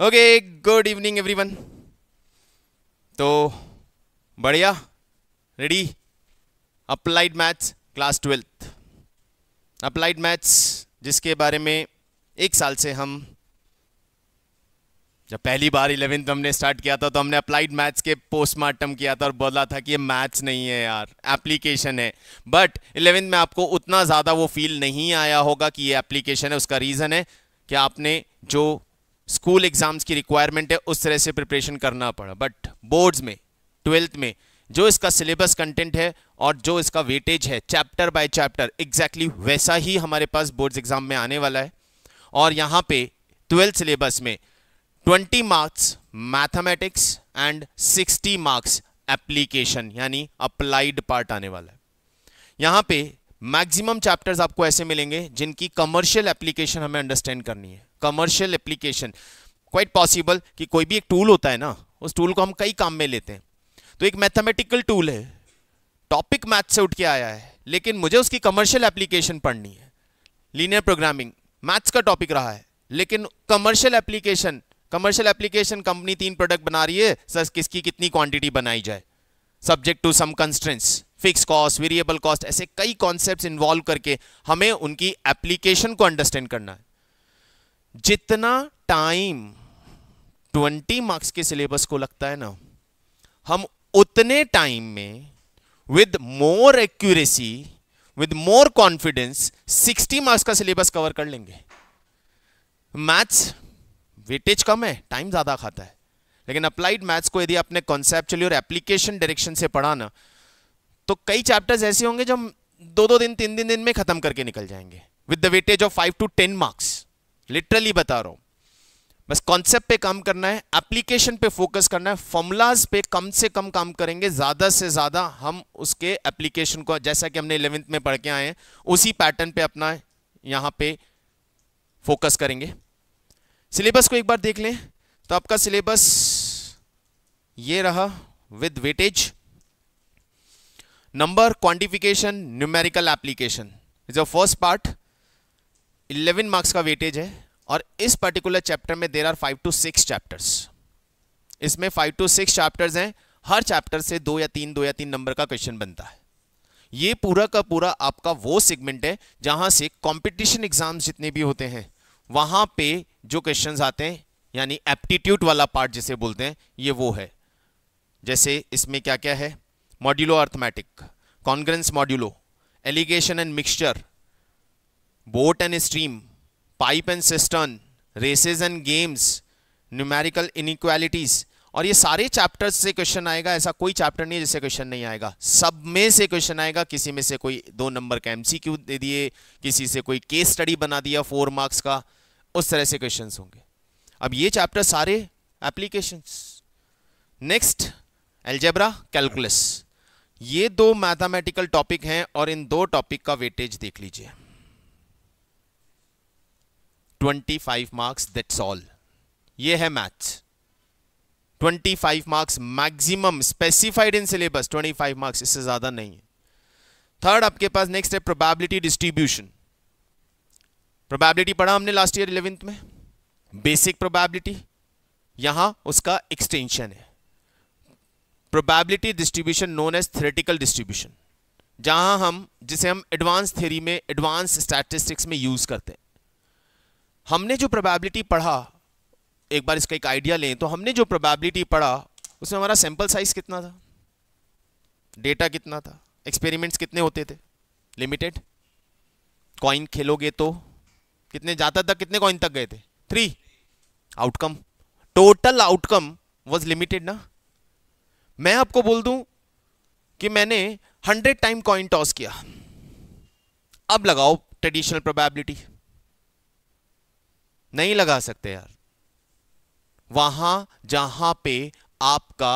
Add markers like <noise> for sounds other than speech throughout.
Okay good evening everyone तो बढ़िया ready applied maths class twelfth applied maths जिसके बारे में एक साल से हम जब पहली बार इलेवेंथ हमने स्टार्ट किया था तो हमने अप्लाइड मैथ्स के पोस्टमार्टम किया था और बोला था कि ये मैथ्स नहीं है यार एप्लीकेशन है बट इलेवेंथ में आपको उतना ज़्यादा वो फील नहीं आया होगा कि ये एप्लीकेशन है उसका रीज़न है कि आपने जो स्कूल एग्जाम्स की रिक्वायरमेंट है उस तरह से प्रिपरेशन करना पड़ा बट बोर्ड्स में ट्वेल्थ में जो इसका सिलेबस कंटेंट है और जो इसका वेटेज है चैप्टर बाय चैप्टर एग्जैक्टली वैसा ही हमारे पास बोर्ड्स एग्जाम में आने वाला है और यहाँ पे ट्वेल्थ सिलेबस में twenty marks mathematics and sixty marks application यानी अप्लाइड पार्ट आने वाला है यहाँ पे मैक्सिमम चैप्टर्स आपको ऐसे मिलेंगे जिनकी कमर्शियल एप्लीकेशन हमें अंडरस्टैंड करनी है कमर्शियल एप्लीकेशन क्वाइट पॉसिबल कि कोई भी एक टूल होता है ना उस टूल को हम कई काम में लेते हैं तो एक मैथमेटिकल टूल है टॉपिक मैथ से उठ के आया है लेकिन मुझे उसकी कमर्शियल एप्लीकेशन पढ़नी है लीनियर प्रोग्रामिंग मैथ्स का टॉपिक रहा है लेकिन commercial application commercial application company तीन प्रोडक्ट बना रही है सर किसकी कितनी क्वांटिटी बनाई जाए subject to some constraints fixed cost variable cost ऐसे कई कॉन्सेप्ट्स इन्वॉल्व करके हमें उनकी एप्लीकेशन को अंडरस्टैंड करना है जितना टाइम 20 मार्क्स के सिलेबस को लगता है ना हम उतने टाइम में with more accuracy with more confidence 60 marks का सिलेबस कवर कर लेंगे मैथ्स वेटेज कम है टाइम ज़्यादा खाता है लेकिन अप्लाइड मैथ्स को यदि आपने कॉन्सेप्चुअली और एप्लीकेशन डायरेक्शन से पढ़ा ना तो कई चैप्टर्स ऐसे होंगे जो हम दो दो दिन तीन दिन दिन में खत्म करके निकल जाएंगे with the weightage of five to ten marks literally बता रहा हूं बस कॉन्सेप्ट पे काम करना है एप्लीकेशन पे फोकस करना है फॉर्मूलाज पे कम से कम काम करेंगे ज़्यादा से ज़्यादा हम उसके एप्लीकेशन को जैसा कि हमने इलेवेंथ में पढ़ के आए हैं उसी पैटर्न पे अपना यहां पे फोकस करेंगे सिलेबस को एक बार देख लें तो आपका सिलेबस ये रहा with weightage number quantification numerical application is a first part eleven marks का वेटेज है और इस पर्टिकुलर चैप्टर में there are five to six chapters इसमें फाइव टू सिक्स चैप्टर्स हैं हर चैप्टर से दो या तीन दो या तीन नंबर का क्वेश्चन बनता है ये पूरा का पूरा आपका वो सेगमेंट है जहां से कंपटीशन एग्जाम्स जितने भी होते हैं वहां पे जो क्वेश्चंस आते हैं यानी एप्टीट्यूड वाला पार्ट जिसे बोलते हैं ये वो है जैसे इसमें क्या क्या है modulo arithmetic congruence modulo alligation and mixture boat and stream pipe and cistern races and games numerical inequalities और ये सारे चैप्टर्स से क्वेश्चन आएगा ऐसा कोई चैप्टर नहीं है जिससे क्वेश्चन नहीं आएगा सब में से क्वेश्चन आएगा किसी में से कोई दो नंबर का एमसीक्यू दे दिए किसी से कोई केस स्टडी बना दिया फोर मार्क्स का उस तरह से क्वेश्चन होंगे अब ये चैप्टर सारे एप्लीकेशन नेक्स्ट एल्जेब्रा कैलकुलस ये दो मैथामेटिकल टॉपिक हैं और इन दो टॉपिक का वेटेज देख लीजिए twenty five marks that's all ये है maths 25 marks maximum specified in syllabus 25 marks इससे ज़्यादा नहीं है थर्ड आपके पास नेक्स्ट है प्रोबेबिलिटी डिस्ट्रीब्यूशन प्रोबेबिलिटी पढ़ा हमने लास्ट ईयर इलेवेंथ में बेसिक प्रोबेबिलिटी यहां उसका एक्सटेंशन है probability distribution known as theoretical distribution जहां हम जिसे हम एडवांस थ्योरी में एडवांस स्टैटिस्टिक्स में यूज़ करते हैं हमने जो प्रोबेबिलिटी पढ़ा एक बार इसका एक आइडिया लें तो हमने जो प्रोबेबिलिटी पढ़ा उसमें हमारा सैंपल साइज कितना था डेटा कितना था एक्सपेरिमेंट्स कितने होते थे लिमिटेड कॉइन खेलोगे तो कितने जाता तक कितने कॉइन तक गए थे three outcome total outcome was limited ना मैं आपको बोल दूं कि मैंने हंड्रेड टाइम कॉइन टॉस किया अब लगाओ ट्रेडिशनल प्रोबेबिलिटी नहीं लगा सकते यार वहां जहां पे आपका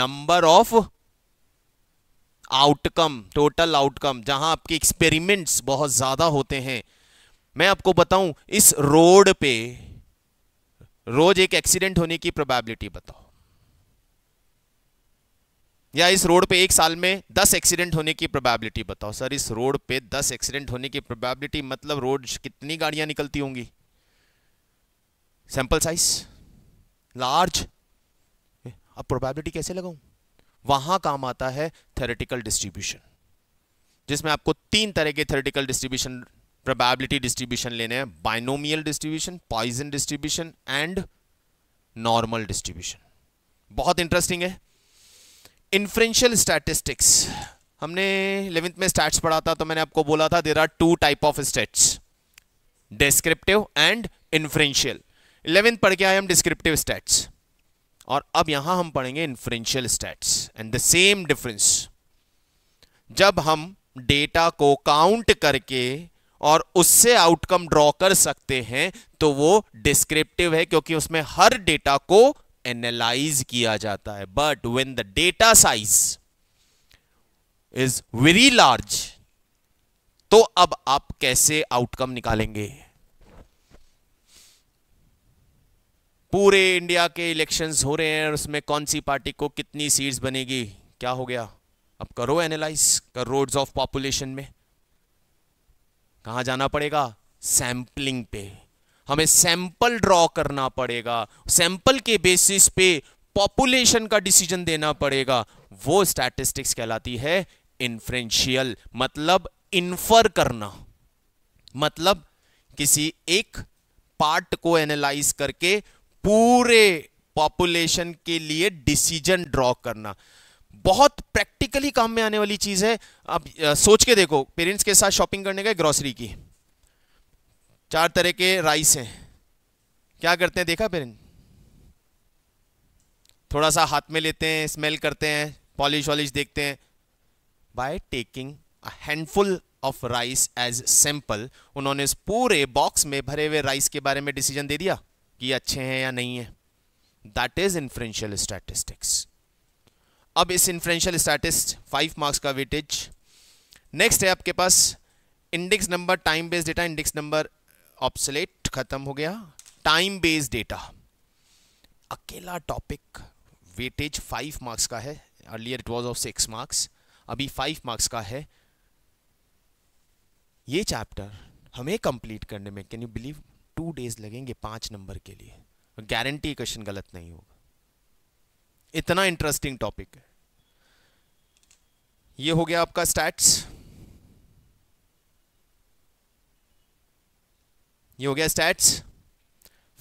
number of outcome total outcome जहां आपके एक्सपेरिमेंट्स बहुत ज्यादा होते हैं मैं आपको बताऊं इस रोड पे रोज एक एक्सीडेंट होने की प्रोबेबिलिटी बताओ या इस रोड पे एक साल में दस एक्सीडेंट होने की प्रोबेबिलिटी बताओ सर इस रोड पे दस एक्सीडेंट होने की प्रोबेबिलिटी मतलब रोज कितनी गाड़ियां निकलती होंगी सैंपल साइज लार्ज अब प्रोबेबिलिटी कैसे लगाऊं वहां काम आता है थेरेटिकल डिस्ट्रीब्यूशन जिसमें आपको तीन तरह के थेरेटिकल डिस्ट्रीब्यूशन प्रोबेबिलिटी डिस्ट्रीब्यूशन लेने हैं binomial distribution Poisson distribution and normal distribution बहुत इंटरेस्टिंग है इन्फ्रेंशियल स्टैटिस्टिक्स हमने इलेवेंथ में स्टैट्स पढ़ा था तो मैंने आपको बोला था there are two type of stats descriptive and inferential eleventh पढ़ के आए हम डिस्क्रिप्टिव स्टैट्स और अब यहां हम पढ़ेंगे inferential stats and the same difference जब हम डेटा को काउंट करके और उससे आउटकम ड्रॉ कर सकते हैं तो वो डिस्क्रिप्टिव है क्योंकि उसमें हर डेटा को एनालाइज किया जाता है but when the data size is very large तो अब आप कैसे आउटकम निकालेंगे पूरे इंडिया के इलेक्शंस हो रहे हैं और उसमें कौन सी पार्टी को कितनी सीट्स बनेगी क्या हो गया अब करो एनालाइज रोड्स ऑफ पॉपुलेशन में कहा जाना पड़ेगा सैंपलिंग पे हमें सैंपल ड्रॉ करना पड़ेगा सैंपल के बेसिस पे पॉपुलेशन का डिसीजन देना पड़ेगा वो स्टैटिस्टिक्स कहलाती है इन्फ्रेंशियल मतलब इन्फर करना मतलब किसी एक पार्ट को एनालाइज करके पूरे पॉपुलेशन के लिए डिसीजन ड्रॉ करना बहुत प्रैक्टिकली काम में आने वाली चीज है आप सोच के देखो पेरेंट्स के साथ शॉपिंग करने गए ग्रॉसरी की चार तरह के राइस हैं क्या करते हैं देखा पेरेंट थोड़ा सा हाथ में लेते हैं स्मेल करते हैं पॉलिश वॉलिश देखते हैं by taking a handful of rice as sample उन्होंने इस पूरे बॉक्स में भरे हुए राइस के बारे में डिसीजन दे दिया कि अच्छे हैं या नहीं है दैट इज इन्फ्रेंशियल स्टैटिस्टिक्स अब इस इन्फ्रेंशियल स्टैटिस्ट फाइव मार्क्स का वेटेज नेक्स्ट है आपके पास index number time based data index number obsolete खत्म हो गया टाइम बेस्ड डेटा अकेला टॉपिक वेटेज फाइव मार्क्स का है earlier it was of six marks अभी फाइव मार्क्स का है ये चैप्टर हमें कंप्लीट करने में can you believe two days लगेंगे पांच नंबर के लिए गारंटी क्वेश्चन गलत नहीं होगा इतना इंटरेस्टिंग टॉपिक है ये हो गया आपका स्टैट्स ये हो गया stats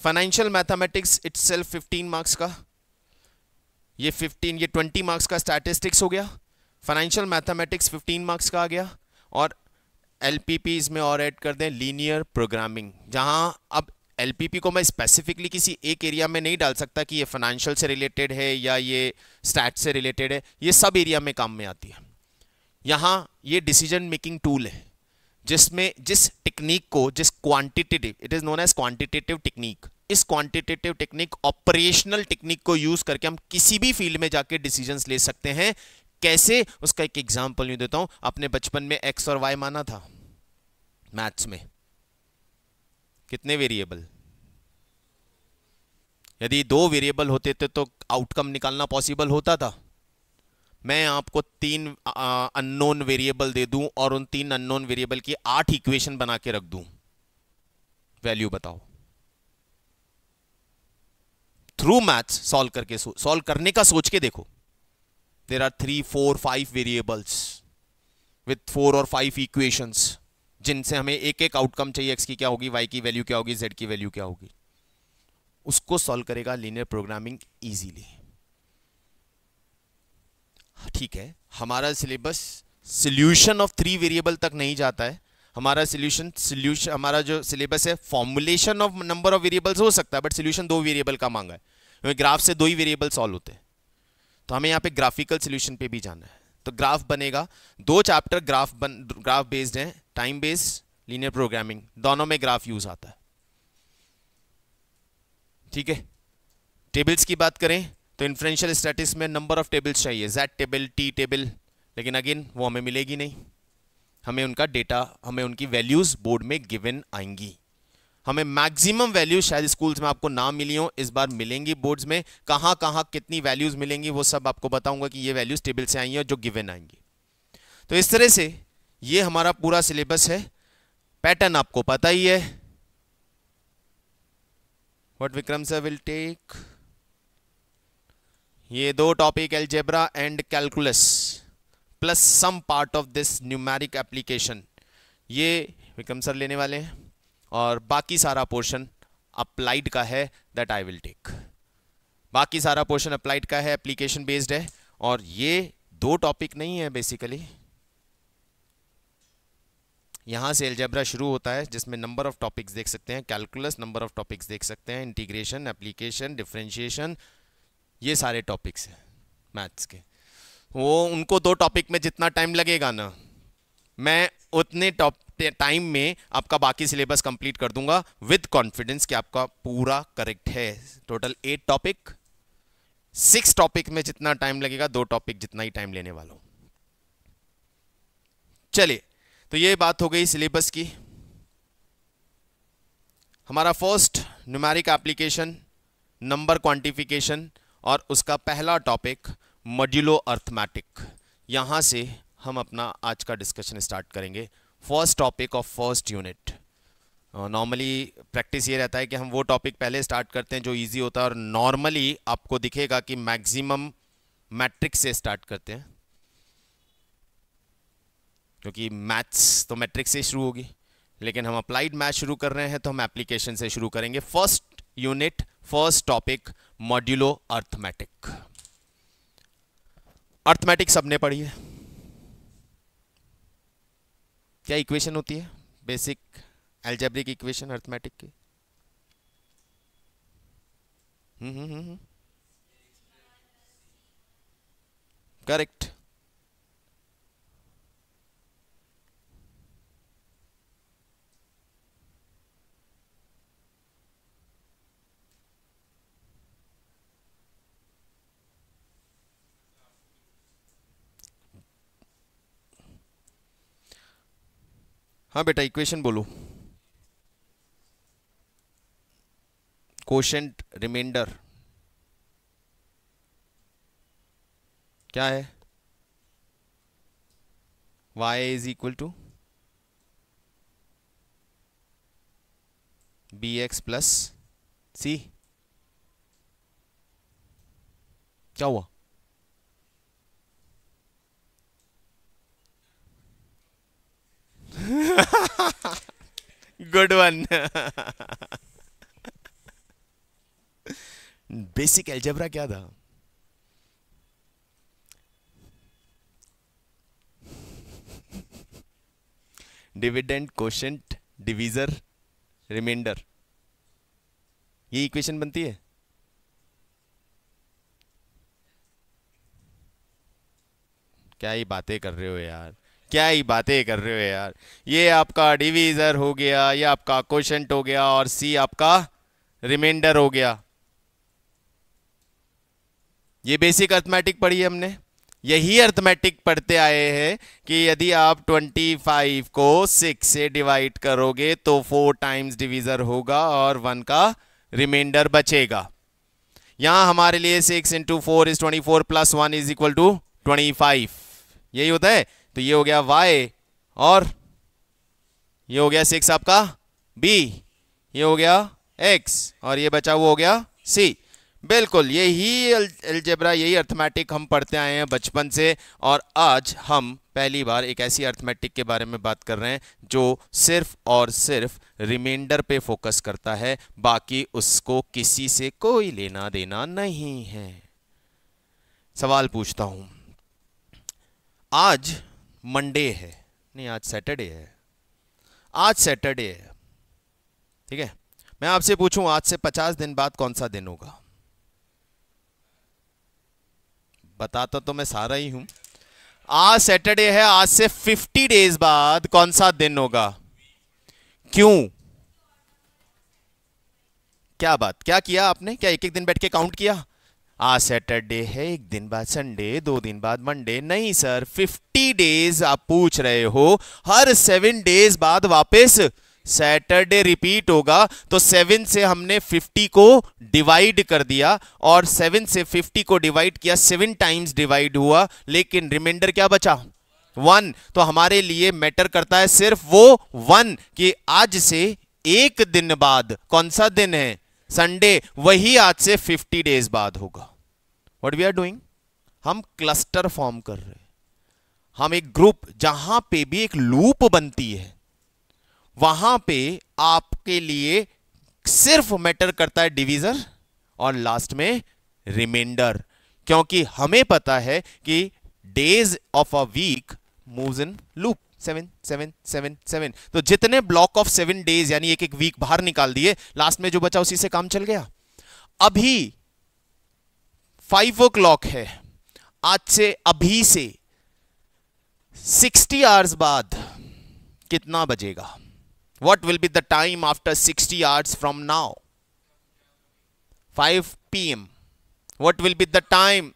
financial mathematics itself fifteen marks का ये फिफ्टीन ये ट्वेंटी मार्क्स का स्टैटिस्टिक्स हो गया फाइनेंशियल मैथमेटिक्स फिफ्टीन मार्क्स का आ गया और एलपीपी इसमें और ऐड कर दें लीनियर प्रोग्रामिंग जहां अब एलपीपी को मैं स्पेसिफिकली किसी एक एरिया में नहीं डाल सकता कि ये फाइनेंशियल से रिलेटेड है या ये स्टैट से रिलेटेड है ये सब एरिया में काम में आती है यहाँ ये डिसीजन मेकिंग टूल है जिसमें जिस टेक्निक को जिस quantitative it is known as quantitative technique इस क्वांटिटेटिव टेक्निक ऑपरेशनल टेक्निक को यूज़ करके हम किसी भी फील्ड में जाके डिसीजंस ले सकते हैं कैसे उसका एक एग्जाम्पल यू देता हूं अपने बचपन में एक्स और वाई माना था मैथ्स में कितने वेरिएबल यदि दो वेरिएबल होते थे तो आउटकम निकालना पॉसिबल होता था मैं आपको तीन अननोन वेरिएबल दे दूं और उन तीन अननोन वेरिएबल की आठ इक्वेशन बना के रख दूं वैल्यू बताओ थ्रू मैथ्स सॉल्व करके सॉल्व करने का सोच के देखो there are three four five variables with four or five equations जिनसे हमें एक एक आउटकम चाहिए एक्स की क्या होगी वाई की वैल्यू क्या होगी जेड की वैल्यू क्या होगी उसको सॉल्व करेगा लीनियर प्रोग्रामिंग इजीली ठीक है हमारा syllabus solution of three variable तक नहीं जाता है हमारा सोल्यूशन सोल्यूशन हमारा जो सिलेबस है formulation of number of variables हो सकता है बट सोल्यूशन दो वेरिएबल का मांगा है क्योंकि ग्राफ से दो ही वेरिएबल सॉल्व होते हैं तो हमें यहाँ पे ग्राफिकल सोल्यूशन पे भी जाना है तो ग्राफ बनेगा दो चैप्टर ग्राफ बन ग्राफ बेस्ड हैं टाइम बेस्ड लीनियर प्रोग्रामिंग दोनों में ग्राफ यूज आता है ठीक है टेबल्स की बात करें तो इन्फ्रेंशियल स्टेटिस में नंबर ऑफ टेबल्स चाहिए जेड टेबल टी टेबल लेकिन अगेन वो हमें मिलेगी नहीं हमें उनका डेटा हमें उनकी वैल्यूज़ बोर्ड में गिवन आएंगी हमें मैक्सिमम वैल्यू शायद स्कूल्स में आपको ना मिली हो इस बार मिलेंगी बोर्ड्स में कहाँ कहाँ कितनी वैल्यूज़ मिलेंगी वो सब आपको बताऊंगा कि ये वैल्यूज़ टेबल से आई हैं जो गिवन आएंगी तो इस तरह से ये हमारा पूरा सिलेबस है पैटर्न आपको पता ही है what Vikram sir will take ये दो topic algebra and calculus plus some part of this numeric application ये विक्रम सर लेने वाले हैं और बाकी सारा पोर्शन अप्लाइड का है दैट आई विल टेक बाकी सारा पोर्शन अप्लाइड का है एप्लीकेशन बेस्ड है और ये दो टॉपिक नहीं है बेसिकली यहां से एल्जेब्रा शुरू होता है जिसमें नंबर ऑफ टॉपिक्स देख सकते हैं कैलकुलस नंबर ऑफ टॉपिक्स देख सकते हैं इंटीग्रेशन एप्लीकेशन डिफ्रेंशिएशन ये सारे टॉपिक्स हैं मैथ्स के वो उनको दो टॉपिक में जितना टाइम लगेगा ना मैं उतने टॉप टाइम में आपका बाकी सिलेबस कंप्लीट कर दूंगा विद कॉन्फिडेंस कि आपका पूरा करेक्ट है total eight topic six topic में जितना टाइम लगेगा दो टॉपिक जितना ही टाइम लेने वाला हूं चलिए तो ये बात हो गई सिलेबस की हमारा first numeric application number quantification और उसका पहला टॉपिक मॉड्यूलो अर्थमैटिक यहां से हम अपना आज का डिस्कशन स्टार्ट करेंगे first topic of first unit normally practice ये रहता है कि हम वो टॉपिक पहले स्टार्ट करते हैं जो इजी होता है और नॉर्मली आपको दिखेगा कि मैक्सिमम मैट्रिक्स से स्टार्ट करते हैं क्योंकि मैथ्स तो मैट्रिक्स से शुरू होगी लेकिन हम अप्लाइड मैथ शुरू कर रहे हैं तो हम एप्लीकेशन से शुरू करेंगे first unit first topic modulo arithmetic arithmetic सबने पढ़ी है क्या इक्वेशन होती है बेसिक एल्जेब्रिक इक्वेशन अर्थमेटिक की हम्म हम्म हम्म करेक्ट हम्म। हाँ बेटा इक्वेशन बोलो क्वेश्चन रिमाइंडर क्या है y is equal to B X plus C क्या हुआ गुड वन बेसिक एल्जेब्रा क्या था डिविडेंड क्वेश्चन डिवीजर रिमाइंडर ये इक्वेशन बनती है क्या ये बातें कर रहे हो यार क्या ही बातें कर रहे हो यार ये आपका डिवीज़र हो गया ये आपका क्वेश्चन हो गया और सी आपका रिमाइंडर हो गया ये बेसिक अर्थमेटिक पढ़ी हमने यही अर्थमेटिक पढ़ते आए हैं कि यदि आप 25 को 6 से डिवाइड करोगे तो 4 टाइम्स डिवीज़र होगा और 1 का रिमाइंडर बचेगा यहां हमारे लिए 6 into four is twenty plus one is equal to twenty यही होता है तो ये हो गया वाई और ये हो गया सिक्स आपका बी ये हो गया एक्स और ये बचा वो हो गया सी बिल्कुल यही अलजेब्रा यही अर्थमेटिक हम पढ़ते आए हैं बचपन से और आज हम पहली बार एक ऐसी अर्थमेटिक के बारे में बात कर रहे हैं जो सिर्फ और सिर्फ रिमाइंडर पे फोकस करता है बाकी उसको किसी से कोई लेना देना नहीं है सवाल पूछता हूं आज मंडे है नहीं आज सैटरडे है आज सैटरडे है ठीक है मैं आपसे पूछूं आज से पचास दिन बाद कौन सा दिन होगा बताता तो मैं सारा ही हूं आज सैटरडे है आज से फिफ्टी डेज बाद कौन सा दिन होगा क्यों क्या बात क्या किया आपने क्या एक एक दिन बैठ के काउंट किया आज सैटरडे है एक दिन बाद संडे दो दिन बाद मंडे नहीं सर फिफ्टी डेज आप पूछ रहे हो हर सेवन डेज बाद वापस सैटरडे रिपीट होगा तो सेवन से हमने फिफ्टी को डिवाइड कर दिया और सेवन से फिफ्टी को डिवाइड किया सेवन टाइम्स डिवाइड हुआ लेकिन रिमाइंडर क्या बचा वन तो हमारे लिए मैटर करता है सिर्फ वो वन कि आज से एक दिन बाद कौन सा दिन है संडे वही आज से 50 डेज बाद होगा व्हाट वी आर डूइंग हम क्लस्टर फॉर्म कर रहे हैं हम एक ग्रुप जहां पे भी एक लूप बनती है वहां पे आपके लिए सिर्फ मैटर करता है डिवीजर और लास्ट में रिमाइंडर क्योंकि हमें पता है कि days of a week moves in loop seven seven seven seven तो जितने ब्लॉक ऑफ सेवन डेज यानी एक एक वीक बाहर निकाल दिए लास्ट में जो बचा उसी से काम चल गया अभी फाइव ओ क्लॉक है आज से अभी से सिक्सटी आवर्स बाद कितना बजेगा what will be the time after sixty hours from now five P M what will be the time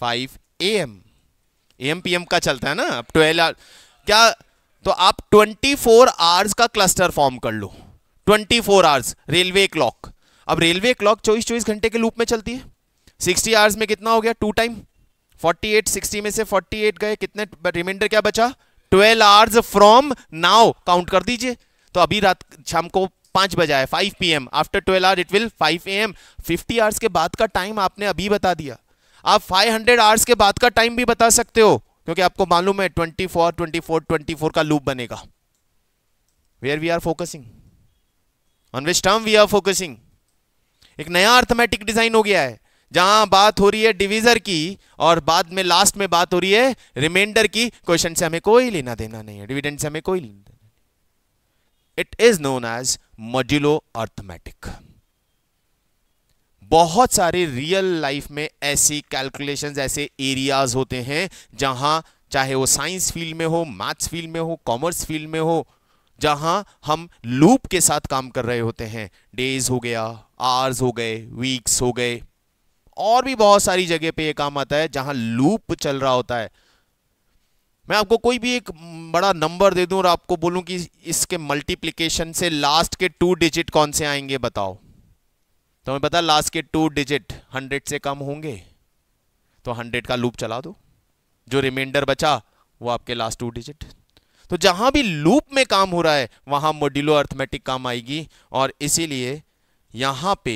five A M A M P M का चलता है ना अब ट्वेल्व आवर्स क्या तो आप ट्वेंटी फोर आवर्स का क्लस्टर फॉर्म कर लो twenty four hours railway clock अब रेलवे क्लॉक चौबीस चौबीस घंटे के लूप में चलती है सिक्सटी आवर्स में कितना हो गया two time forty eight sixty में से फोर्टी एट गए कितने रिमाइंडर क्या बचा twelve hours from now count कर दीजिए तो अभी रात शाम को पांच बजा है five P M after twelve hours it will five A M fifty hours के बाद का टाइम आपने अभी बता दिया आप फाइव हंड्रेड आवर्स के बाद का टाइम भी बता सकते हो क्योंकि आपको मालूम है twenty four twenty four twenty four का लूप बनेगा where we are focusing on which term we are focusing एक नया अर्थमेटिक डिजाइन हो गया है जहां बात हो रही है डिविजर की और बाद में लास्ट में बात हो रही है रिमाइंडर की क्वेश्चन से हमें कोई लेना देना नहीं है डिविडेंड से हमें कोई लेना देना it is known as modulo arithmetic बहुत सारे रियल लाइफ में ऐसी कैलकुलेशंस ऐसे एरियाज होते हैं जहां चाहे वो साइंस फील्ड में हो मैथ्स फील्ड में हो कॉमर्स फील्ड में हो जहां हम लूप के साथ काम कर रहे होते हैं डेज हो गया आवर्स हो गए वीक्स हो गए और भी बहुत सारी जगह पे ये काम आता है जहां लूप चल रहा होता है मैं आपको कोई भी एक बड़ा नंबर दे दूं और आपको बोलूं कि इसके मल्टीप्लिकेशन से लास्ट के टू डिजिट कौन से आएंगे बताओ तो हमें पता लास्ट के टू डिजिट हंड्रेड से कम होंगे तो हंड्रेड का लूप चला दो जो रिमाइंडर बचा वो आपके लास्ट टू डिजिट तो जहां भी लूप में काम हो रहा है वहां मोडिलो अर्थमेटिक काम आएगी और इसीलिए यहां पे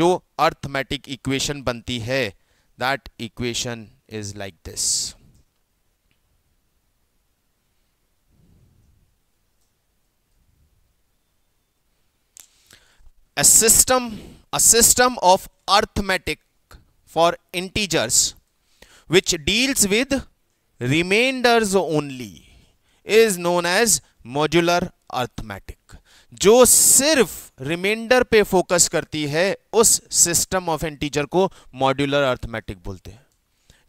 जो अर्थमेटिक इक्वेशन बनती है that equation is like this a system a system of arithmetic for integers which deals with remainders only is known as modular arithmetic जो सिर्फ रिमाइंडर पे फोकस करती है उस सिस्टम ऑफ इंटीजर को मॉड्यूलर अर्थमेटिक बोलते हैं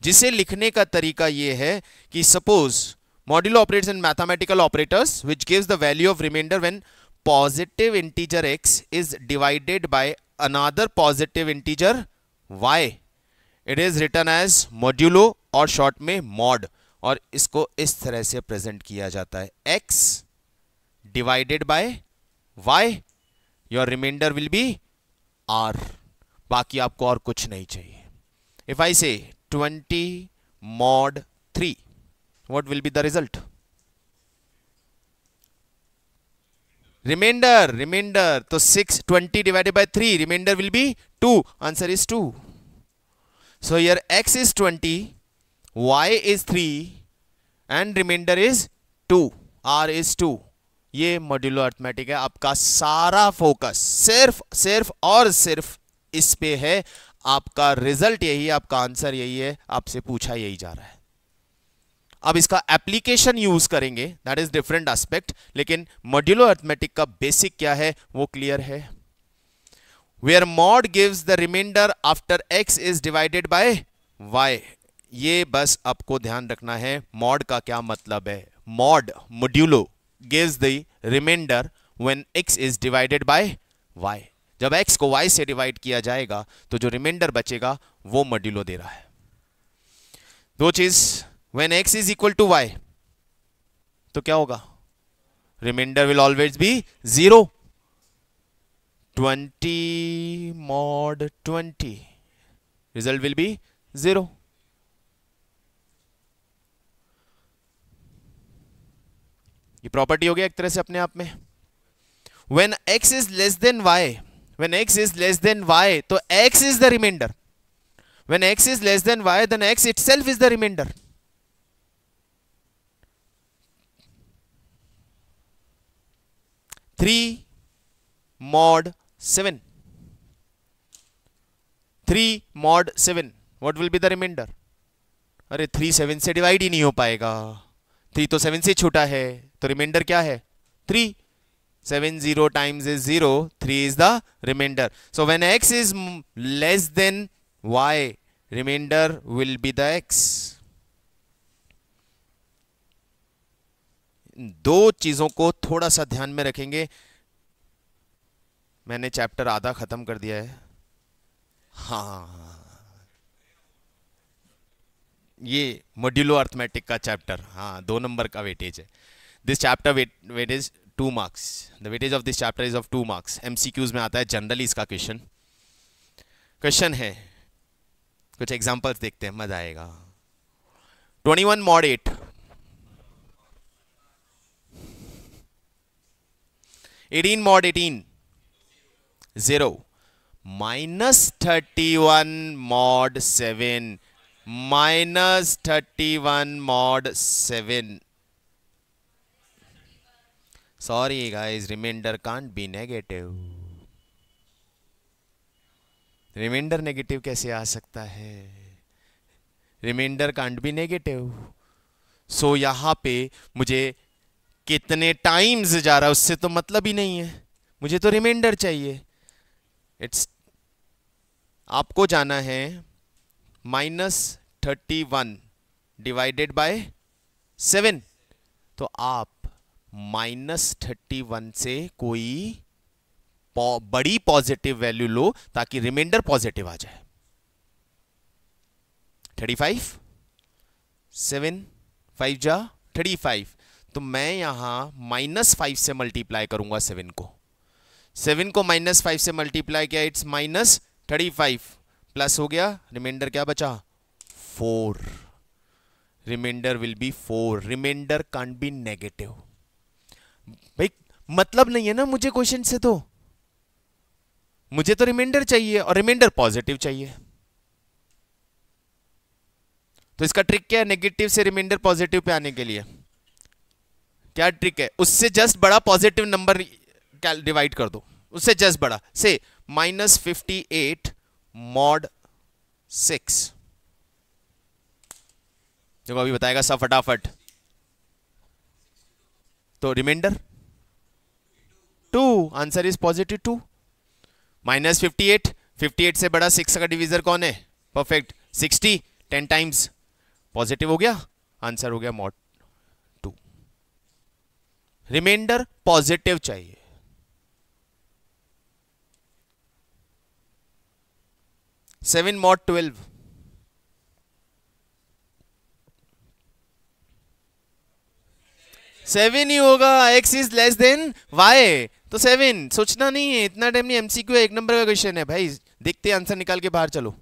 जिसे लिखने का तरीका यह है कि suppose module operators in mathematical operators which gives the value of remainder when positive integer X is divided by another positive integer Y it is return as modulo और शॉर्ट में mod. और इसको इस तरह से प्रेजेंट किया जाता है X divided by Y your remainder will be R बाकी आपको और कुछ नहीं चाहिए if I say 20 mod 3 what will be the result remainder remainder तो 6 20 divided by 3 remainder will be 2 answer is 2 so your X is 20 y is three and remainder is two r is two ये modulo arithmetic है आपका सारा focus सिर्फ सिर्फ और सिर्फ इस पे है आपका रिजल्ट यही है आपका आंसर यही है आपसे पूछा यही जा रहा है अब इसका एप्लीकेशन यूज करेंगे दैट इज डिफरेंट एस्पेक्ट लेकिन मॉड्यूलो अर्थमेटिक का बेसिक क्या है वो क्लियर है where mod gives the remainder after X is divided by Y ये बस आपको ध्यान रखना है मॉड का क्या मतलब है mod modulo gives the remainder when X is divided by Y जब एक्स को वाई से डिवाइड किया जाएगा तो जो रिमाइंडर बचेगा वो मोड्यूलो दे रहा है दो चीज when X is equal to Y तो क्या होगा remainder will always be zero twenty mod twenty result will be zero ये प्रॉपर्टी हो गया एक तरह से अपने आप में when X is less than Y when X is less than Y तो X is the remainder when X is less than Y then X itself is the remainder three mod seven three mod seven what will be the remainder अरे three seven से divide ही नहीं हो पाएगा three तो seven से छोटा है तो रिमाइंडर क्या है three seven zero times is zero three is the remainder so when X is less than Y remainder will be the X दो चीजों को थोड़ा सा ध्यान में रखेंगे मैंने चैप्टर आधा खत्म कर दिया है हाँ हाँ ये मॉड्यूलो अर्थमेटिक का चैप्टर हाँ दो नंबर का वेटेज है this chapter weight weightage two marks the weightage of this chapter is of two marks MCQs में आता है जनरली इसका क्वेश्चन क्वेश्चन है कुछ एग्जाम्पल्स देखते हैं मजा आएगा 21 one mod eight eighteen mod eighteen zero minus thirty one mod seven minus thirty one mod seven sorry guys remainder can't be negative remainder negative कैसे आ सकता है remainder can't be negative so यहां पे मुझे कितने टाइम्स जा रहा है उससे तो मतलब ही नहीं है मुझे तो रिमाइंडर चाहिए इट्स आपको जाना है minus thirty one divided by seven तो आप माइनस थर्टी वन से कोई बड़ी पॉजिटिव वैल्यू लो ताकि रिमाइंडर पॉजिटिव आ जाए थर्टी फाइव सेवन फाइव जा थर्टी फाइव तो मैं यहां माइनस फाइव से मल्टीप्लाई करूंगा सेवन को सेवन को माइनस फाइव से मल्टीप्लाई किया it's minus thirty five plus हो गया रिमाइंडर क्या बचा four remainder will be four remainder can't be negative भाई मतलब नहीं है ना मुझे क्वेश्चन से तो मुझे तो रिमाइंडर चाहिए और रिमाइंडर पॉजिटिव चाहिए तो इसका ट्रिक क्या है नेगेटिव से रिमाइंडर पॉजिटिव पे आने के लिए क्या ट्रिक है उससे जस्ट बड़ा पॉजिटिव नंबर डिवाइड कर दो उससे जस्ट बड़ा से minus fifty eight mod six जो अभी बताएगा सब फटाफट तो remainder two answer is positive two minus fifty eight fifty eight से बड़ा सिक्स का डिवीजर कौन है perfect sixty ten times positive हो गया आंसर हो गया मॉड टू रिमाइंडर पॉजिटिव चाहिए सेवन मॉट ट्वेल्व सेवन ही होगा X is less than Y तो सेवन सोचना नहीं है इतना टाइम नहीं एमसीक्यू एक नंबर का क्वेश्चन है भाई देखते हैं आंसर निकाल के बाहर चलो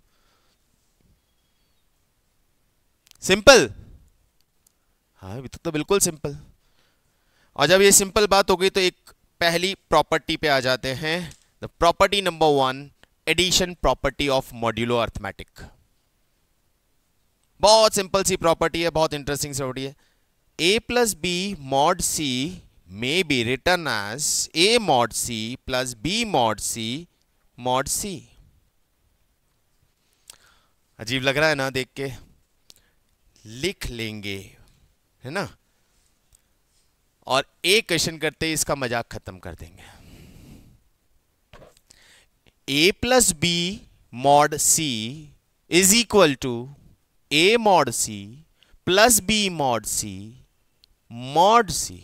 सिंपल हाँ अभी तो, तो बिल्कुल सिंपल और जब ये सिंपल बात हो गई तो एक पहली प्रॉपर्टी पे आ जाते हैं the property number one addition property of modulo arithmetic बहुत सिंपल सी प्रॉपर्टी है बहुत इंटरेस्टिंग सी प्रॉपर्टी है A plus B mod C may be return as A mod C plus B mod C mod C अजीब लग रहा है ना देख के लिख लेंगे है ना और एक क्वेश्चन करते ही इसका मजाक खत्म कर देंगे A plus B mod C is equal to A mod C plus B mod C mod C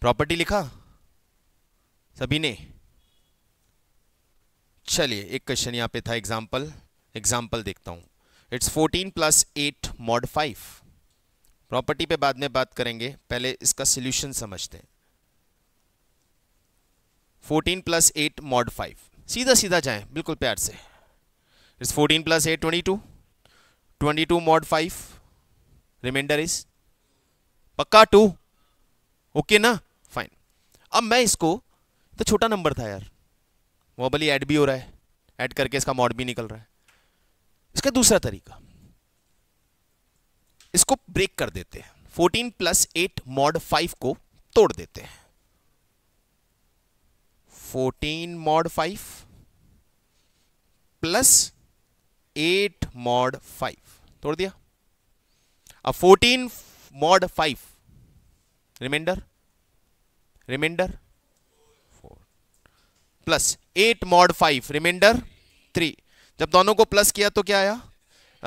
property लिखा सभी ने चलिए एक क्वेश्चन यहां पे था एग्जाम्पल एग्जाम्पल देखता हूं it's 14 plus eight mod five property पे बाद में बात करेंगे पहले इसका सोल्यूशन समझते हैं 14 प्लस एट मॉड फाइव सीधा सीधा जाएं बिल्कुल प्यार से इस 14 plus eight twenty two twenty two mod five remainder is पक्का टू ओके ना फाइन अब मैं इसको तो छोटा नंबर था यार वो भली ऐड भी हो रहा है ऐड करके इसका मॉड भी निकल रहा है इसका दूसरा तरीका इसको ब्रेक कर देते हैं 14 प्लस एट मॉड फाइव को तोड़ देते हैं 14 mod five plus eight mod five तोड़ दिया अब 14 mod five remainder remainder four plus eight mod five remainder three जब दोनों को प्लस किया तो क्या आया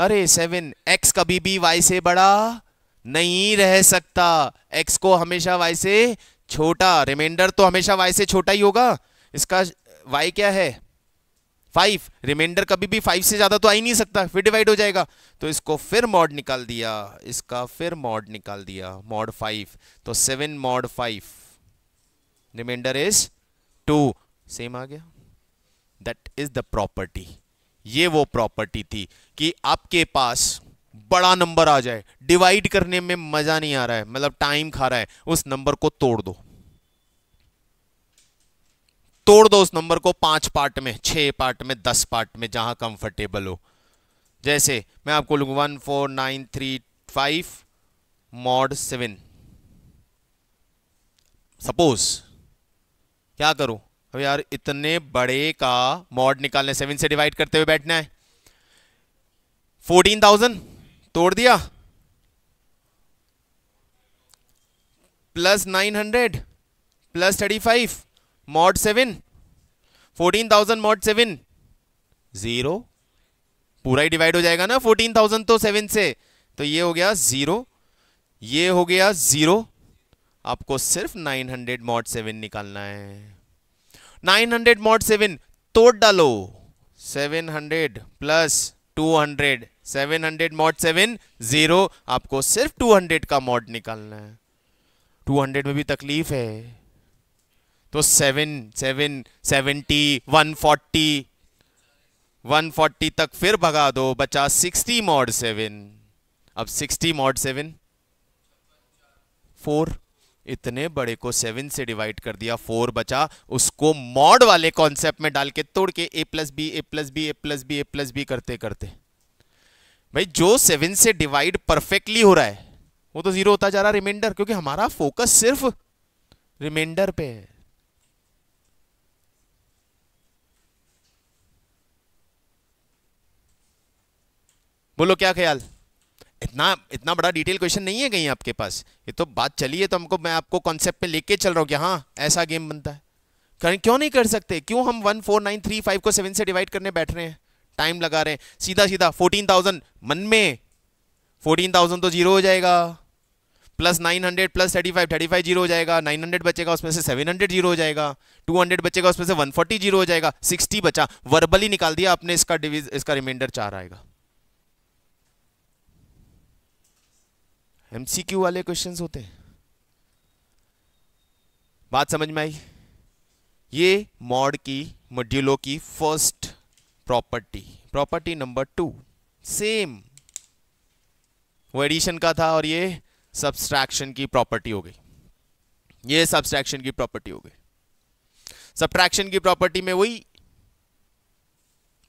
अरे सेवन एक्स कभी भी वाई से बड़ा नहीं रह सकता एक्स को हमेशा वाई से छोटा रिमाइंडर तो हमेशा वाई से छोटा ही होगा इसका वाई क्या है फाइव रिमाइंडर कभी भी फाइव से ज़्यादा तो आ ही नहीं सकता फिर डिवाइड हो जाएगा तो इसको फिर मॉड निकाल दिया इसका फिर मॉड निकाल दिया मॉड फाइव तो seven mod five remainder is two same आ गया दैट इज द प्रॉपर्टी ये वो प्रॉपर्टी थी कि आपके पास बड़ा नंबर आ जाए डिवाइड करने में मजा नहीं आ रहा है मतलब टाइम खा रहा है उस नंबर को तोड़ दो तोड़ दो उस नंबर को पांच पार्ट में छह पार्ट में दस पार्ट में जहां कंफर्टेबल हो जैसे मैं आपको लूंगा one four nine three five mod seven suppose क्या करूं अब यार इतने बड़े का मॉड निकालने सेवन से डिवाइड करते हुए बैठना है फोर्टीन थाउजेंड तोड़ दिया plus nine hundred plus thirty five mod seven fourteen thousand mod seven zero पूरा ही डिवाइड हो जाएगा ना फोर्टीन थाउजेंड तो सेवन से तो ये हो गया जीरो ये हो गया जीरो आपको सिर्फ नाइन हंड्रेड मॉड सेवन निकालना है नाइन हंड्रेड मॉड सेवन तोड़ डालो seven hundred plus two hundred seven hundred mod seven zero आपको सिर्फ टू हंड्रेड का मॉड निकालना है टू हंड्रेड में भी तकलीफ है तो seven seven seventy one forty one forty तक फिर भगा दो बचा सिक्सटी मॉड सेवन अब सिक्सटी मॉड सेवन फोर इतने बड़े को सेवन से डिवाइड कर दिया फोर बचा उसको मॉड वाले कॉन्सेप्ट में डाल के तोड़ के a plus b a plus b a plus b a plus b करते करते भाई जो सेवन से डिवाइड परफेक्टली हो रहा है वो तो जीरो होता जा रहा रिमाइंडर क्योंकि हमारा फोकस सिर्फ रिमाइंडर पे है बोलो क्या ख्याल इतना इतना बड़ा डिटेल क्वेश्चन नहीं है कहीं आपके पास ये तो बात चली है तो हमको मैं आपको कॉन्सेप्ट में लेके चल रहा हूँ कि हाँ ऐसा गेम बनता है कर, क्यों नहीं कर सकते क्यों हम one four nine three five को सेवन से डिवाइड करने बैठ रहे हैं टाइम लगा रहे हैं सीधा सीधा फोर्टीन थाउजेंड मन में फोर्टीन थाउजेंड तो जीरो हो जाएगा plus nine hundred plus thirty five thirty five zero हो जाएगा नाइन हंड्रेड बचेगा उसमें से सेवन हंड्रेड जीरो हो जाएगा टू हंड्रेड बचेगा उसमें से वन फोर्टी जीरो हो जाएगा सिक्सटी बचा वर्बली निकाल दिया आपने इसका डिवीज इसका रिमाइंडर चार आएगा एमसीक्यू वाले क्वेश्चंस होते हैं बात समझ में आई ये मॉड की मॉड्यूलो की first property property number two same वो एडिशन का था और ये सब्सट्रैक्शन की प्रॉपर्टी हो गई ये सब्सट्रैक्शन की प्रॉपर्टी हो गई सब्ट्रैक्शन की प्रॉपर्टी में वही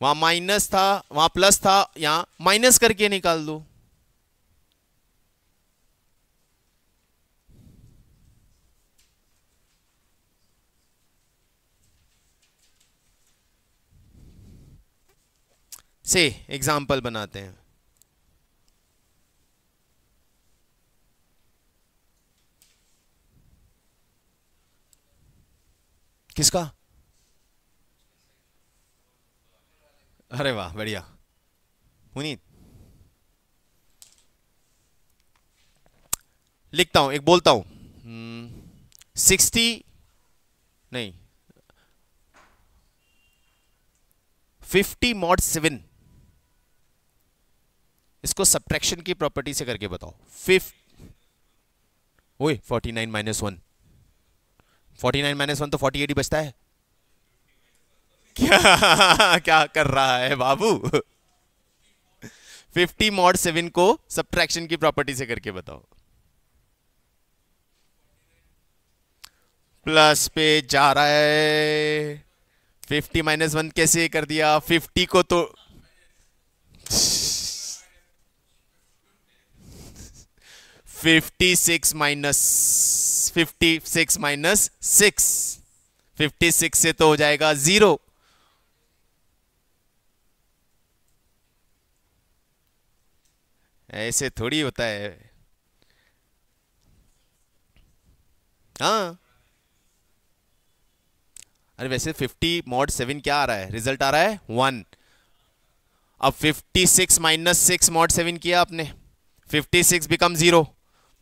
वहां माइनस था वहां प्लस था यहां माइनस करके निकाल दो से एग्जाम्पल बनाते हैं किसका अरे वाह बढ़िया पुनीत लिखता हूं एक बोलता हूं हम्म, सिक्सटी नहीं फिफ्टी मॉड सेवन इसको सब्ट्रैक्शन की प्रॉपर्टी से करके बताओ फिफ्थ ओए 49 nine minus one forty nine minus one तो 48 ही बचता है क्या क्या कर रहा है बाबू 50 मॉड 7 को सब्ट्रैक्शन की प्रॉपर्टी से करके बताओ प्लस पे जा रहा है 50 माइनस वन कैसे कर दिया 50 को तो fifty six minus fifty six minus six fifty six से तो हो जाएगा जीरो ऐसे थोड़ी होता है हाँ अरे वैसे फिफ्टी मॉड सेवन क्या आ रहा है रिजल्ट आ रहा है वन अब fifty six minus six mod seven किया आपने fifty six become zero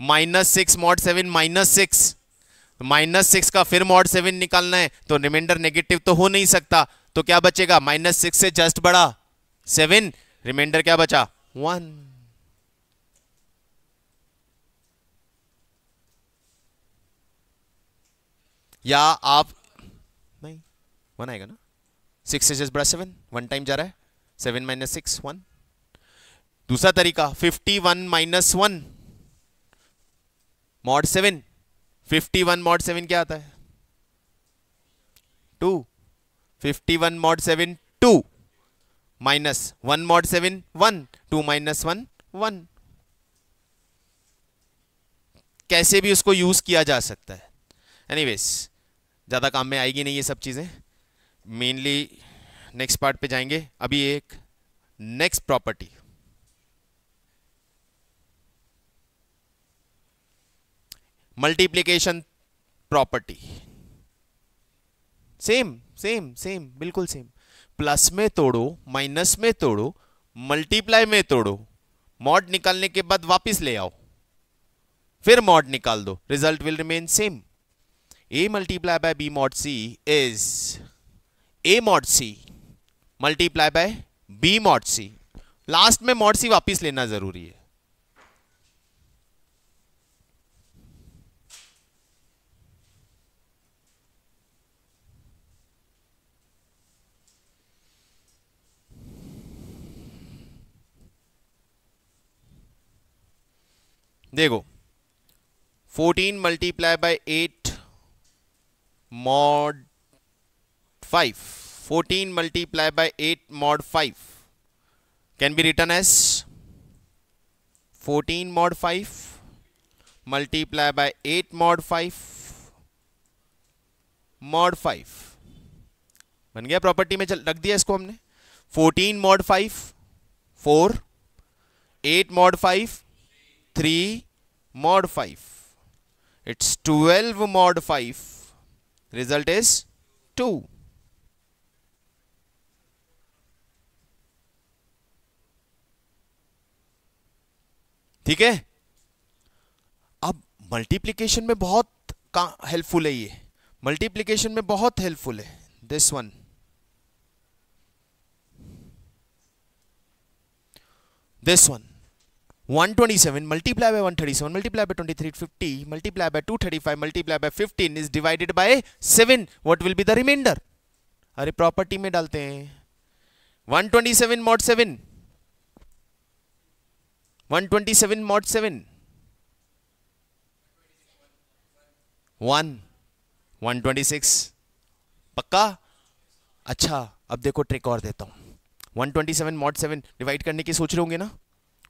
minus six mod seven minus six तो माइनस सिक्स का फिर मॉड सेवन निकालना है तो रिमाइंडर नेगेटिव तो हो नहीं सकता तो क्या बचेगा माइनस सिक्स से जस्ट बड़ा सेवन रिमाइंडर क्या बचा वन या आप नहीं वन आएगा ना सिक्स से जस्ट बड़ा सेवन वन टाइम जा रहा है सेवन माइनस सिक्स वन दूसरा तरीका fifty one minus one mod seven fifty one mod seven क्या आता है two fifty one mod seven two minus one mod seven one two minus one one कैसे भी उसको यूज किया जा सकता है एनीवेज ज़्यादा काम में आएगी नहीं ये सब चीज़ें मेनली नेक्स्ट पार्ट पे जाएंगे अभी एक next property multiplication property same same same बिल्कुल सेम प्लस में तोड़ो माइनस में तोड़ो मल्टीप्लाई में तोड़ो मॉड निकालने के बाद वापस ले आओ फिर मॉड निकाल दो result will remain same a multiply by b mod C is a mod c multiply by b mod c last में मॉड सी वापस लेना जरूरी है देखो 14 multiply by 8 mod 5 14 multiply by 8 mod 5 can be written as 14 mod 5 multiply by 8 mod 5 mod 5 बन गया property में चल रख दिया इसको हमने 14 mod 5 4 8 mod 5 3 mod 5 it's 12 mod 5 result is 2 ठीक है अब मल्टीप्लीकेशन में बहुत हेल्पफुल है ये मल्टीप्लीकेशन में बहुत हेल्पफुल है this one this one 127 multiplied by 137 multiplied by 2350 multiplied by 235 multiplied by 15 is divided by 7 what will be the remainder अरे प्रॉपर्टी में डालते हैं 127 mod 7 127 mod 7 1 126 पक्का अच्छा अब देखो ट्रिक और देता हूं 127 mod 7 डिवाइड करने की सोच रहे होंगे ना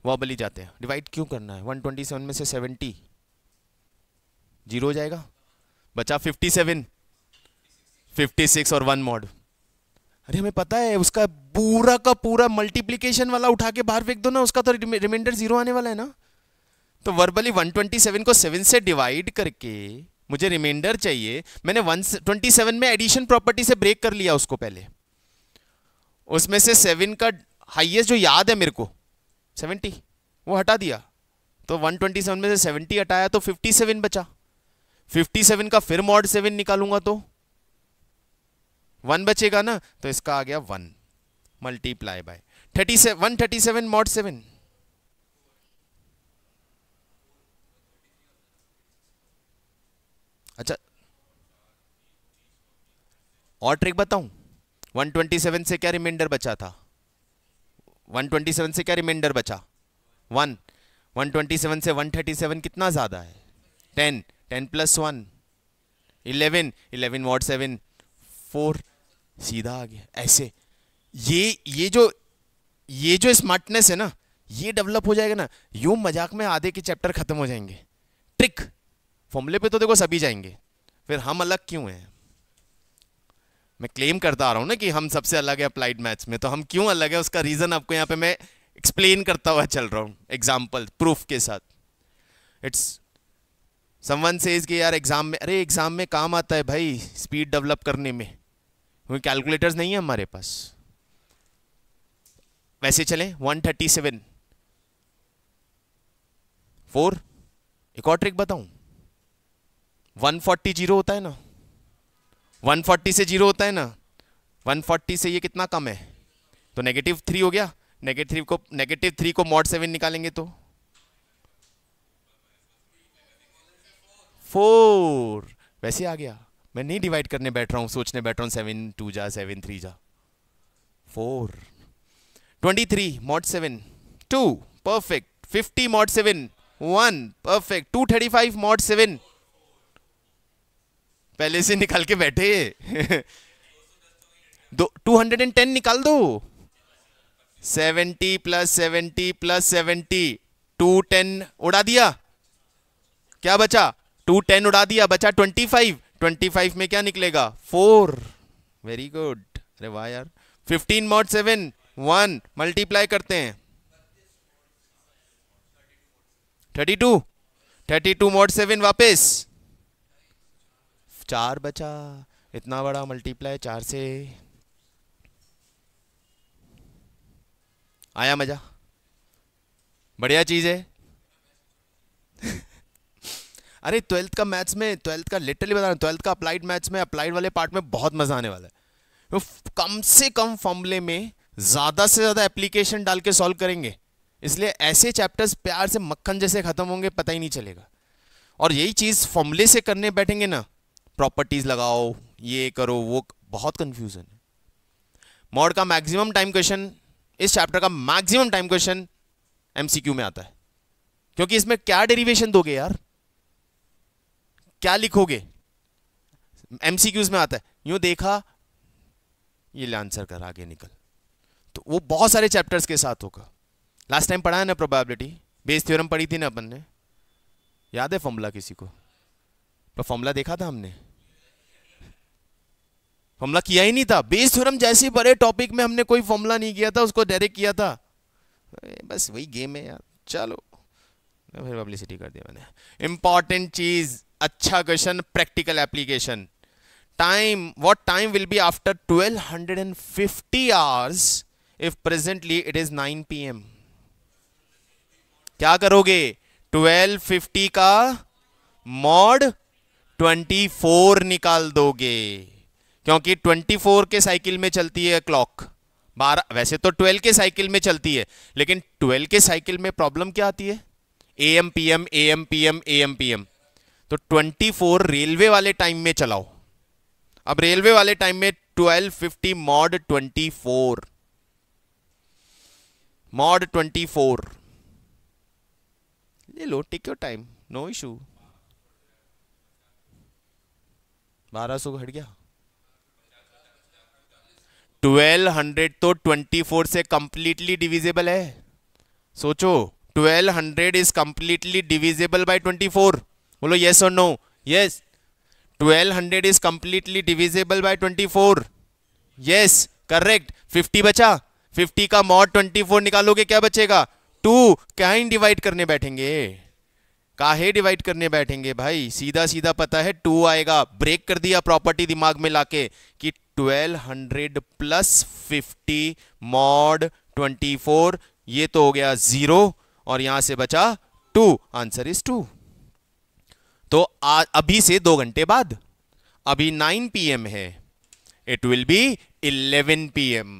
वॉबली जाते हैं डिवाइड क्यों करना है 127 में से 70 जीरो हो जाएगा बचा 57 56 और वन मॉड अरे हमें पता है उसका पूरा का पूरा मल्टीप्लीकेशन वाला उठा के बाहर फेंक दो ना उसका तो रिमाइंडर जीरो आने वाला है ना तो वर्बली 127 को 7 से डिवाइड करके मुझे रिमाइंडर चाहिए मैंने 127 में एडिशन प्रॉपर्टी से ब्रेक कर लिया उसको पहले उसमें से 7 का हाईएस्ट जो याद है मेरे को सेवेंटी वो हटा दिया तो 127 में से 70 हटाया तो 57 बचा 57 का फिर मॉड सेवन निकालूंगा तो वन बचेगा ना तो इसका आ गया one multiply by thirty seven one thirty seven mod seven अच्छा और ट्रिक बताऊं 127 से क्या रिमाइंडर बचा था 127 से क्या रिमाइंडर बचा वन 127 से 137 कितना ज़्यादा है 10 10 plus one 11 11 what seven four सीधा आ गया ऐसे ये ये जो ये जो स्मार्टनेस है ना ये डेवलप हो जाएगा ना यूँ मजाक में आधे के चैप्टर ख़त्म हो जाएंगे ट्रिक फॉर्मूले पे तो देखो सभी जाएंगे फिर हम अलग क्यों हैं मैं क्लेम करता आ रहा हूँ ना कि हम सबसे अलग है अप्लाइड मैथ्स में तो हम क्यों अलग है उसका रीज़न आपको यहाँ पे मैं एक्सप्लेन करता हुआ चल रहा हूँ एग्जाम्पल प्रूफ के साथ इट्स समवन सेज कि यार एग्ज़ाम में अरे एग्ज़ाम में काम आता है भाई स्पीड डेवलप करने में क्योंकि कैलकुलेटर्स नहीं है हमारे पास वैसे चले वन थर्टी सेवन फोर एक और ट्रिक बताऊं वन फोर्टी जीरो होता है ना 140 से जीरो होता है ना 140 से ये कितना कम है तो नेगेटिव थ्री हो गया नेगेटिव को नेगेटिव थ्री को मॉड सेवन निकालेंगे तो फोर वैसे आ गया मैं नहीं डिवाइड करने बैठ रहा हूं सोचने बैठ रहा हूँ सेवन टू जा सेवन थ्री जा four twenty three mod seven two perfect fifty mod seven one perfect two thirty five mod seven पहले से निकाल के बैठे <laughs> दो टू हंड्रेड एंड टेन निकाल दो seventy plus seventy plus seventy two ten उड़ा दिया क्या बचा टू टेन उड़ा दिया बचा ट्वेंटी फाइव ट्वेंटी फाइव में क्या निकलेगा फोर वेरी गुड अरे वाह यार fifteen mod seven one multiply करते हैं thirty two thirty two mod seven वापस चार बचा इतना बड़ा मल्टीप्लाई चार से आया मज़ा बढ़िया चीज़ है <laughs> अरे ट्वेल्थ का मैथ्स में ट्वेल्थ का लिटरली बता रहा हूँ ट्वेल्थ का अप्लाइड मैथ्स में अप्लाइड वाले पार्ट में बहुत मज़ा आने वाला है तो कम से कम फॉर्मले में ज़्यादा से ज़्यादा एप्लीकेशन डाल के सॉल्व करेंगे इसलिए ऐसे चैप्टर्स प्यार से मक्खन जैसे ख़त्म होंगे पता ही नहीं चलेगा और यही चीज़ फॉर्मले से करने बैठेंगे ना प्रॉपर्टीज लगाओ ये करो वो बहुत कंफ्यूजन है मॉड का मैक्सिमम टाइम क्वेश्चन इस चैप्टर का मैक्सिमम टाइम क्वेश्चन एमसीक्यू में आता है क्योंकि इसमें क्या डेरिवेशन दोगे यार क्या लिखोगे एमसीक्यूज में आता है यूं देखा ये आंसर कर आगे निकल तो वो बहुत सारे चैप्टर्स के साथ होगा लास्ट टाइम पढ़ा है ना प्रोबेबिलिटी बेस थ्योरम पढ़ी थी ना अपन ने याद है फॉर्मूला किसी को तो फॉर्मूला देखा था हमने फॉर्मूला किया ही नहीं था बेस थ्योरम जैसे बड़े टॉपिक में हमने कोई फॉर्मूला नहीं किया था उसको डायरेक्ट किया था बस वही गेम है यार चलो फिर पब्लिसिटी कर दिया मैंने इंपॉर्टेंट चीज अच्छा question practical application time what time will be after 1250 hours if presently it is 9 PM क्या करोगे 1250 का मॉड 24 निकाल दोगे क्योंकि 24 के साइकिल में चलती है क्लॉक बारह वैसे तो 12 के साइकिल में चलती है लेकिन 12 के साइकिल में प्रॉब्लम क्या आती है A M P M A M P M A M P M तो 24 रेलवे वाले टाइम में चलाओ अब रेलवे वाले टाइम में 1250 मॉड 24 मॉड 24 ले लो take your time no issue बारह सौ घट गया 1200 हंड्रेड तो ट्वेंटी फोर से कंप्लीटली डिविजिबल है सोचो twelve hundred is completely divisible by twenty four बोलो येस और no yes twelve hundred is completely divisible by twenty four yes correct fifty बचा फिफ्टी का मॉड ट्वेंटी फोर निकालोगे क्या बचेगा टू क्या ही डिवाइड करने बैठेंगे काहे डिवाइड करने बैठेंगे भाई सीधा सीधा पता है टू आएगा ब्रेक कर दिया प्रॉपर्टी दिमाग में लाके कि 1200 प्लस 50 मॉड 24 ये तो हो गया जीरो और यहां से बचा टू आंसर इज टू तो आ, अभी से दो घंटे बाद अभी 9 पीएम है it will be 11 PM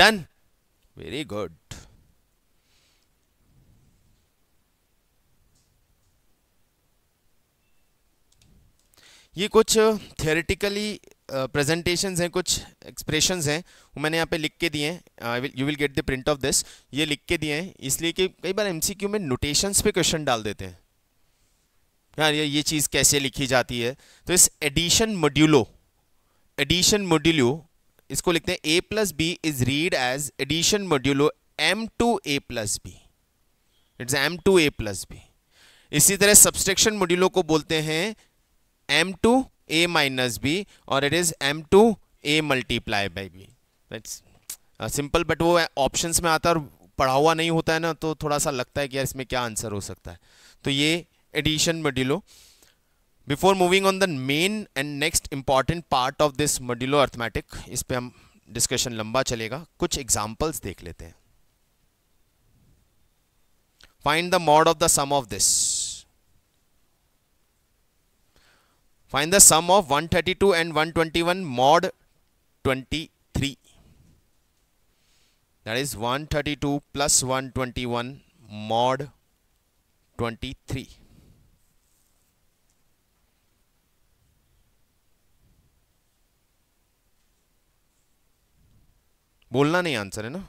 done very good ये कुछ थेरेटिकली प्रेजेंटेशन हैं कुछ एक्सप्रेशन हैं वो मैंने यहाँ पे लिख के दिए हैं you will get the print of this ये लिख के दिए हैं इसलिए कि कई बार एमसीक्यू में नोटेशंस पे क्वेश्चन डाल देते हैं यार ये ये चीज़ कैसे लिखी जाती है तो इस एडिशन मोड्यूलो एडिशन मोड्यूलो इसको लिखते हैं a plus b is read as addition modulo m to a plus b it's m to a plus b इसी तरह सब्सट्रेक्शन मोड्यूलो को बोलते हैं m to a minus b और it is m to a multiply by b it's simple but वो options में आता और पढ़ा हुआ नहीं होता है ना तो थोड़ा सा लगता है कि यार इसमें क्या आंसर हो सकता है तो ये addition modulo before moving on the main and next important part of this modulo arithmetic इस पर हम डिस्कशन लंबा चलेगा कुछ एग्जाम्पल्स देख लेते हैं find the mod of the sum of this find the sum of 132 and 121 mod 23 that one 132 one 121 mod 23 बोलना नहीं आंसर है ना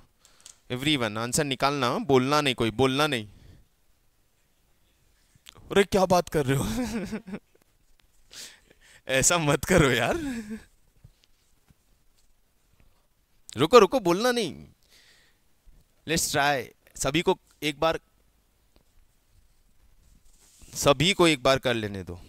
एवरी वन आंसर निकालना बोलना नहीं कोई बोलना नहीं अरे क्या बात कर रहे हो <laughs> ऐसा मत करो यार रुको रुको बोलना नहीं लेट्स ट्राई सभी को एक बार सभी को एक बार कर लेने दो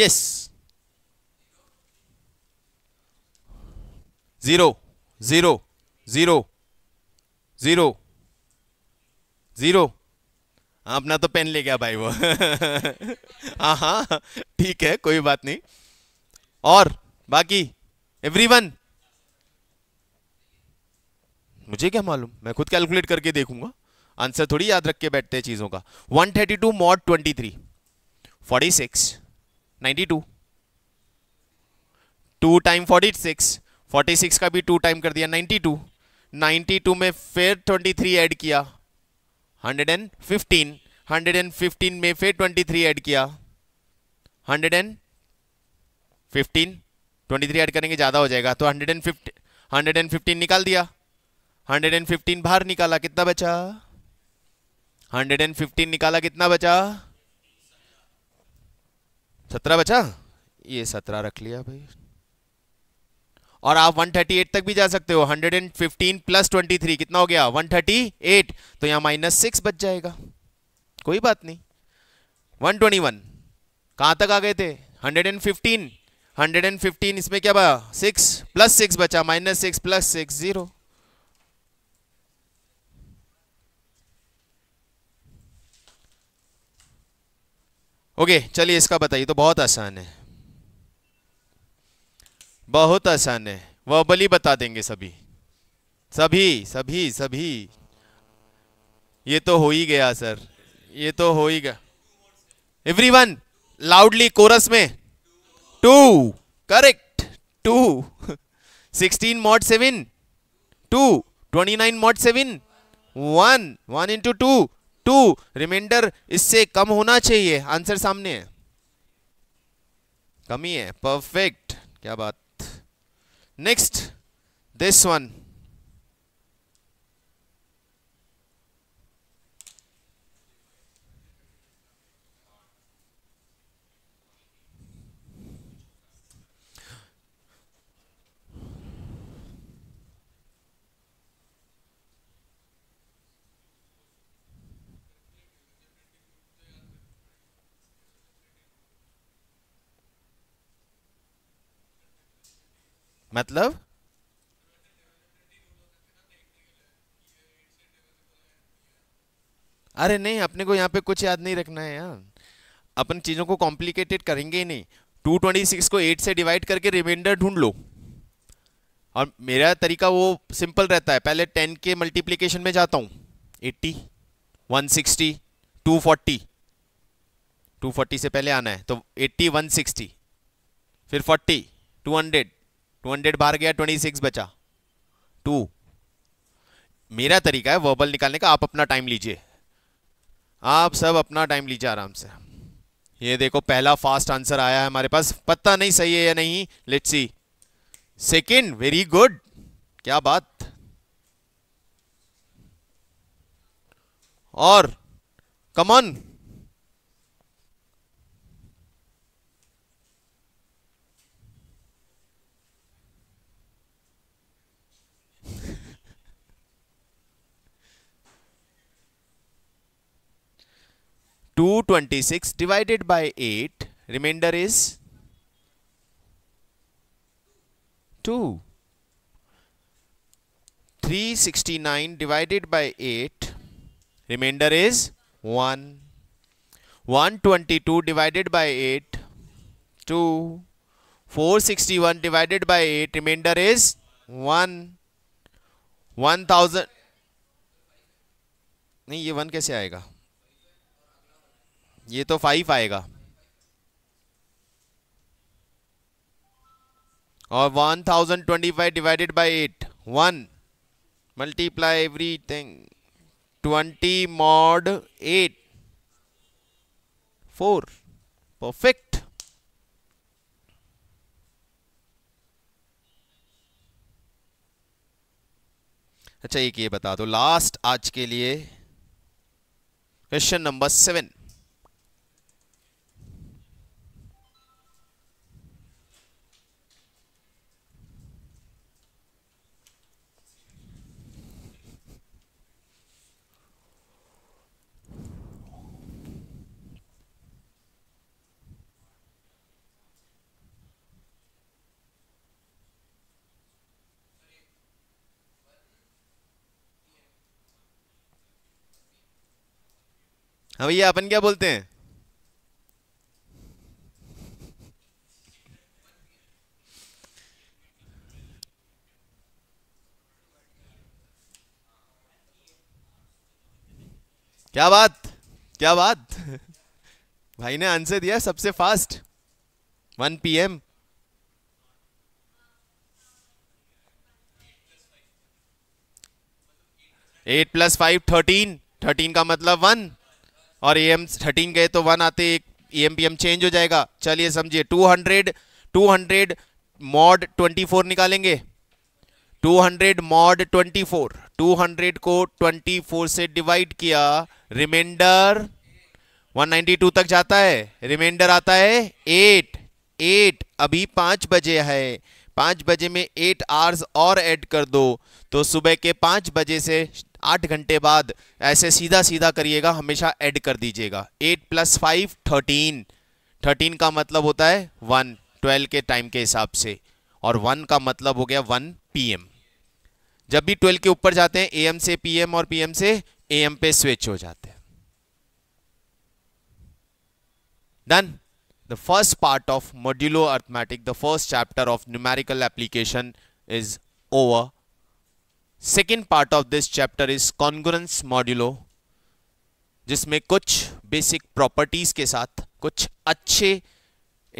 yes zero zero zero zero zero अपना तो पेन ले गया भाई वो <laughs> हाँ हाँ ठीक है कोई बात नहीं और बाकी एवरीवन मुझे क्या मालूम मैं खुद कैलकुलेट करके देखूंगा आंसर थोड़ी याद रख के बैठते हैं चीजों का 132 mod forty six ninety two two time forty six forty six का भी टू टाइम कर दिया नाइन्टी टू नाइन्टी टू में फिर ट्वेंटी थ्री ऐड किया hundred and fifteen hundred and fifteen में फिर ट्वेंटी थ्री ऐड किया hundred and fifteen twenty three add करेंगे ज़्यादा हो जाएगा तो hundred and fifty hundred and fifteen निकाल दिया हंड्रेड एंड फिफ्टीन बाहर निकाला कितना बचा हंड्रेड एंड फिफ्टीन निकाला कितना बचा सत्रह बचा ये सत्रह रख लिया भाई और आप 138 तक भी जा सकते हो 115 प्लस 23 कितना हो गया 138 तो यहाँ माइनस सिक्स बच जाएगा कोई बात नहीं 121 ट्वेंटी कहाँ तक आ गए थे 115 115 इसमें क्या बचा सिक्स प्लस सिक्स बचा minus six plus six zero okay चलिए इसका बताइए तो बहुत आसान है बहुत आसान है वह बलि बता देंगे सभी सभी सभी सभी ये तो हो ही गया सर ये तो हो ही गया एवरीवन लाउडली कोरस में two correct two sixteen mod seven two twenty nine mod seven one one into two two reminder इससे कम होना चाहिए आंसर सामने है कमी है परफेक्ट क्या बात नेक्स्ट दिस वन मतलब अरे नहीं अपने को यहाँ पे कुछ याद नहीं रखना है यार अपन चीज़ों को कॉम्प्लिकेटेड करेंगे ही नहीं 226 को 8 से डिवाइड करके रिमाइंडर ढूंढ लो और मेरा तरीका वो सिंपल रहता है पहले 10 के मल्टीप्लिकेशन में जाता हूँ 80, 160, 240, 240 से पहले आना है तो 80, 160, फिर 40, 200, टू हंड्रेड बाहर गया ट्वेंटी सिक्स बचा टू मेरा तरीका है वर्बल निकालने का आप अपना टाइम लीजिए आप सब अपना टाइम लीजिए आराम से ये देखो पहला फास्ट आंसर आया है हमारे पास पता नहीं सही है या नहीं let's see second very good क्या बात और कमन 226 divided by 8 remainder is 2 369 divided by 8 remainder is 1 122 divided by 8 2 461 divided by 8 remainder is 1 1000 नहीं ये 1 कैसे आएगा ये तो फाइव आएगा और one thousand twenty five divided by eight one multiply everything twenty mod eight four perfect अच्छा एक ये बता दो लास्ट आज के लिए क्वेश्चन नंबर सेवन हाँ भैया अपन क्या बोलते हैं क्या बात क्या बात भाई ने आंसर दिया सबसे fast 1 PM eight plus five thirteen thirteen का मतलब वन और ए एम थर्टीन गए तो वन आते A M P M change हो जाएगा चलिए समझिए two hundred two hundred mod twenty four निकालेंगे two hundred mod twenty four two hundred को ट्वेंटी फोर से डिवाइड किया रिमाइंडर वन नाइन्टी टू तक जाता है रिमाइंडर आता है एट एट अभी पाँच बजे है पाँच बजे में एट आवर्स और ऐड कर दो तो सुबह के पाँच बजे से आठ घंटे बाद ऐसे सीधा सीधा करिएगा हमेशा ऐड कर दीजिएगा eight plus five thirteen thirteen का मतलब होता है वन ट्वेल्व के टाइम के हिसाब से और वन का मतलब हो गया वन पीएम जब भी ट्वेल्व के ऊपर जाते हैं ए से पी और पीएम से ए पे स्विच हो जाते हैं done the first part of modulo arithmetic the first chapter of numerical application is over second part of this chapter is congruence modulo जिसमें कुछ बेसिक प्रॉपर्टीज के साथ कुछ अच्छे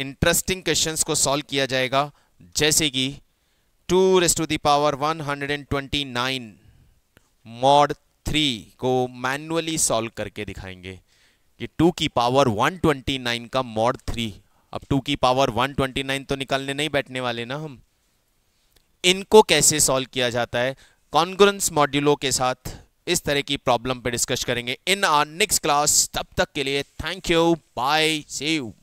इंटरेस्टिंग क्वेश्चंस को सॉल्व किया जाएगा जैसे कि two raise two the power one hundred and twenty nine mod three को मैनुअली सॉल्व करके दिखाएंगे कि टू की पावर वन ट्वेंटी नाइन का मॉड थ्री अब टू की पावर वन ट्वेंटी नाइन तो निकालने नहीं बैठने वाले ना हम इनको कैसे सॉल्व किया जाता है कॉन्ग्रेंस मॉड्यूलो के साथ इस तरह की प्रॉब्लम पे डिस्कस करेंगे इन आर नेक्स्ट क्लास तब तक के लिए thank you bye see you